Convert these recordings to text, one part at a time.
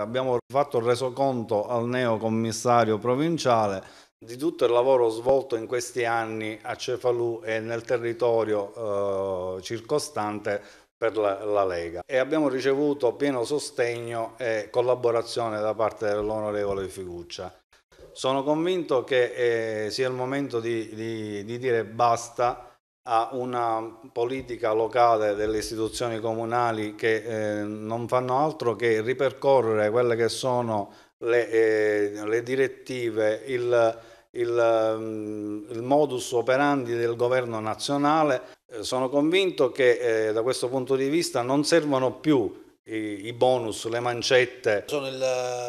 Abbiamo fatto il resoconto al neo commissario provinciale di tutto il lavoro svolto in questi anni a Cefalù e nel territorio eh, circostante per la, la, Lega e abbiamo ricevuto pieno sostegno e collaborazione da parte dell'onorevole Figuccia. Sono convinto che eh, sia il momento di, di, di dire basta a una politica locale delle istituzioni comunali che eh, non fanno altro che ripercorrere quelle che sono le, eh, le direttive, il, il, mm, il, modus operandi del governo nazionale. Eh, sono convinto che eh, da questo punto di vista non servono più i, i bonus, le mancette. Sono il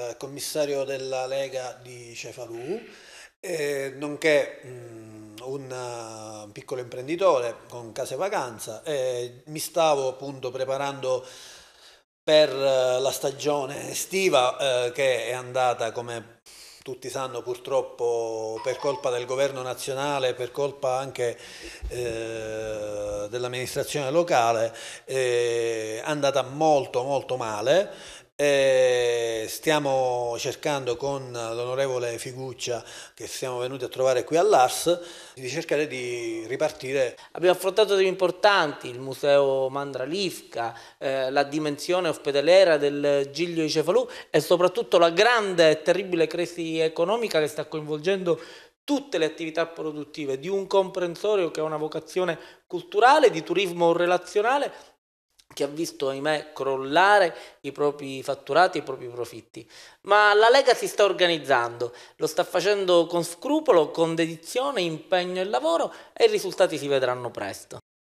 eh, commissario della Lega di Cefalù, nonché mm, eh, un piccolo imprenditore con case vacanza e mi stavo appunto preparando per eh, la stagione estiva eh, che è andata come tutti sanno purtroppo per colpa del governo nazionale, per colpa anche eh, dell'amministrazione locale, è andata molto molto male. Eh, stiamo cercando con l'onorevole Figuccia che siamo venuti a trovare qui all'ARS di cercare di ripartire. Abbiamo affrontato temi importanti, il museo Mandralifca, eh, la dimensione ospedaliera del Giglio di Cefalù e soprattutto la grande e terribile crisi economica che sta coinvolgendo tutte le attività produttive di un comprensorio che ha una vocazione culturale, di turismo relazionale che ha visto, ahimè, crollare i propri fatturati e i propri profitti. Ma la Lega si sta organizzando, lo sta facendo con scrupolo, con dedizione, impegno e lavoro e i risultati si vedranno presto.